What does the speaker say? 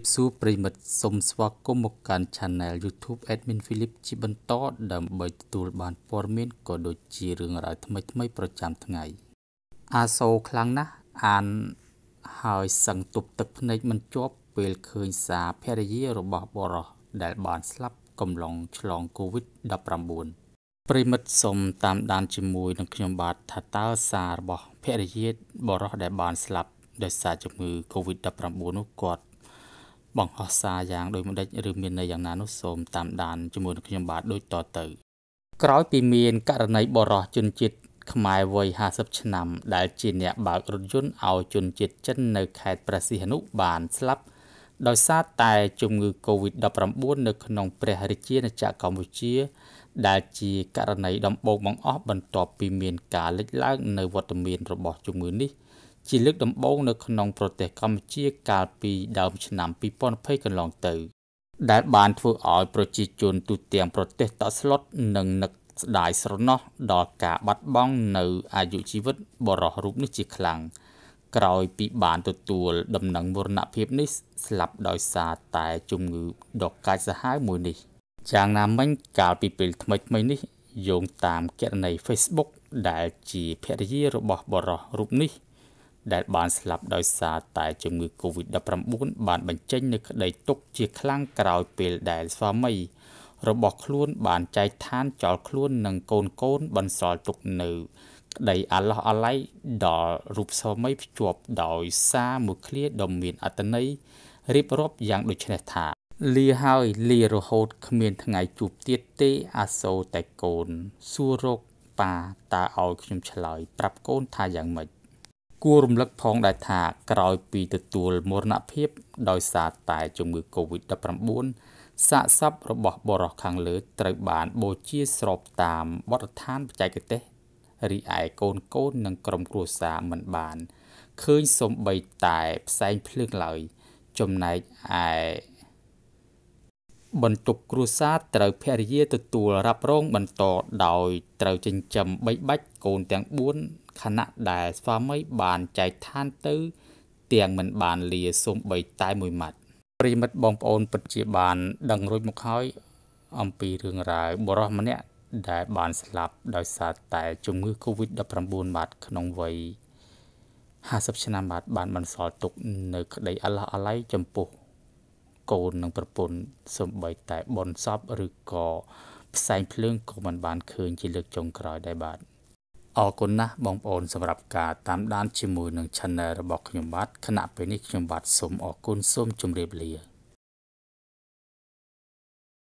បសួរប្រិមិត្តសូមស្វាគមន៍មកកាន់ Channel YouTube Admin Philip ជាបន្ត ដើម្បីទទួលបានព័ត៌មានក៏ដូចជារឿងរ៉ាវថ្មីៗប្រចាំថ្ងៃ អាសូរខ្លាំងណាស់អានហើយសឹងទប់ទឹកភ្នែកមិនជាប់ ពេលឃើញសារភរិយារបស់បរោះដែលបានស្លាប់កំឡុងឆ្លង COVID-19 ប្រិមិត្តសូមតាម ដានជាមួយនឹងខ្ញុំបាទថាតើសាររបស់ភរិយាបរោះដែលបានស្លាប់ដោយសារជំងឺ COVID-19 នោះគាត់បង្ហោះសារយ៉ាងដោយមិនដេចឬមានន័យយ៉ាងណានោះសូមតាមដានជាមួយនឹងខ្ញុំបាទដូចតទៅក្រោយពីមានករណីបរោះជនជាតិខ្មែរវ័យ50ឆ្នាំដែលជាអ្នកបើករថយន្តឲ្យជនជាតិចិននៅខេត្តព្រះសីហនុបានស្លាប់ដោយសារតែជំងឺ Covid-19 នៅក្នុងព្រះរាជាណាចក្រកម្ពុជា ដែលជាករណីដំបូងបង្អស់បន្ទាប់ពីមានការលេចឡើងនៅវត្តមានរបស់ជំងឺនេះ។ជាលើកដំបូងនៅក្នុងប្រទេសកម្ពុជាកាលពីដើមឆ្នាំ2020កន្លងទៅ ដែលបានធ្វើឲ្យប្រជាជនទូទាំងប្រទេសតក់ស្លុតនិងនឹកស្ដាយស្រណោះដល់ការបាត់បង់នៅអាយុជីវិតបរិសុទ្ធរូបនេះជាខ្លាំងក្រោយពីបានទទួលដំណឹងមរណភាពនេះស្លាប់ដោយសារតែជំងឺដកកាចសាហាវមួយនេះយ៉ាងណាមិញកាលពីពេលថ្មីថ្មីនេះយោងតាមករណី Facebook ដែលជាភរិយារបស់បរិសុទ្ធរូបនេះដែលបានស្លាប់ដោយសារតែជំងឺ Covid-19 បានបញ្ចេញ នៅក្តីទុកជាខ្លាំងក្រោយពេលដែលស្វាមី របស់ខ្លួនបានចែកឋានចោលខ្លួននិងកូនកូនបន្សល់ទុកនៅ ក្តីអាឡោះអាល័យដល់រូបស្វាមីភ្ជាប់ដោយសារមួយឃ្លាដ៏មានអត្ថន័យរៀបរាប់យ៉ាងដូចនេះថា លាហើយលារហូត គ្មានថ្ងៃជួបទៀតទេអាសូតែកូន សួររកប៉ាតើឲ្យខ្ញុំឆ្លើយប្រាប់កូនថាយ៉ាងម៉េចគួររំលឹកផងដែរថាក្រោយពីទទួលមរណភាពដោយសារតែជំងឺ Covid-19 សាកសពរបស់បរិសខាងលើ ត្រូវបានបូជាស្របតាមបទដ្ឋានបច្ចេកទេសរីឯកូនកូននិងក្រុមគ្រួសារមិនបាន ឃើញសំបីតែផ្សែងភ្លើងឡើយចំណែកឯបន្ទុកគ្រួសារត្រូវភរិយាទទួលរ៉ាប់រងបន្តដោយត្រូវចិញ្ចឹមបីបាច់កូនទាំង4ខណៈដែលស្វាមីបានចែកឋានទៅទាំងមិនបានលាសូម្បីតែមួយម៉ាត់ប្រិមិត្តបងប្អូនពិតជាបាន ដឹងរួចមកហើយអំពីរឿងរ៉ាវបរោះម្នាក់ដែលបាន ស្លាប់ដោយសារតែជំងឺ Covid-19 បាត់ក្នុងវ័យ50ឆ្នាំបាត់បានបន្សល់ទុក នៅក្តីអឡោះអាល័យចំពោះកូននិងប្រពន្ធសម្បីតែបនសពឬក៏ផ្សែងភ្លើងក៏មិនបានឃើញជាលើកចុងក្រោយដែរបាទ។អរគុណណាស់បងប្អូនសម្រាប់ការតាមដានជាមួយនឹង Channel របស់ខ្ញុំបាទខណៈពេលនេះខ្ញុំបាទសូមអរគុណសូមជម្រាបលា